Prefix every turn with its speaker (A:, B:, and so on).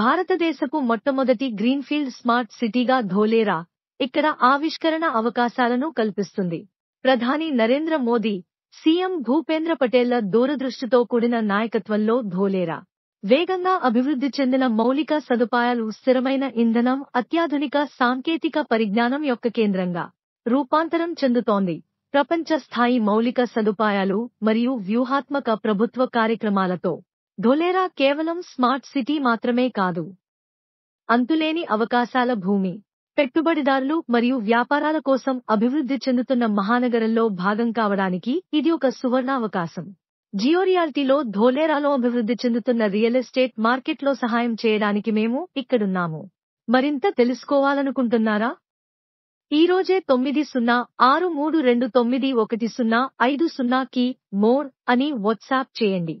A: భారతదేశపు మొట్టమొదటి greenfield smart సిటీగా ధోలేరా ఇక్కడ ఆవిష్కరణ అవకాశాలను కల్పిస్తుంది ప్రధాని నరేంద్ర మోదీ సీఎం భూపేంద్ర పటేళ్ల దూరదృష్టితో కూడిన నాయకత్వంలో ధోలేరా వేగంగా అభివృద్ధి చెందిన మౌలిక సదుపాయాలు స్థిరమైన ఇంధనం అత్యాధునిక సాంకేతిక పరిజ్ఞానం యొక్క కేంద్రంగా రూపాంతరం చెందుతోంది ప్రపంచ స్థాయి మౌలిక సదుపాయాలు మరియు వ్యూహాత్మక ప్రభుత్వ కార్యక్రమాలతో ధొలేరా కేవలం స్మార్ట్ సిటీ మాత్రమే కాదు అంతులేని అవకాశాల భూమి పెట్టుబడిదారులు మరియు వ్యాపారాల కోసం అభివృద్ధి చెందుతున్న మహానగరంలో భాగం కావడానికి ఇది ఒక సువర్ణావకాశం జియో రియాలిటీలో ధోలేరాలో అభివృద్ధి చెందుతున్న రియల్ ఎస్టేట్ మార్కెట్లో సహాయం చేయడానికి మేము ఇక్కడున్నాము మరింత తెలుసుకోవాలనుకుంటున్నారా ఈరోజే తొమ్మిది సున్నా ఆరు మూడు రెండు తొమ్మిది ఒకటి సున్నా ఐదు సున్నాకి మోర్ అని వాట్సాప్ చేయండి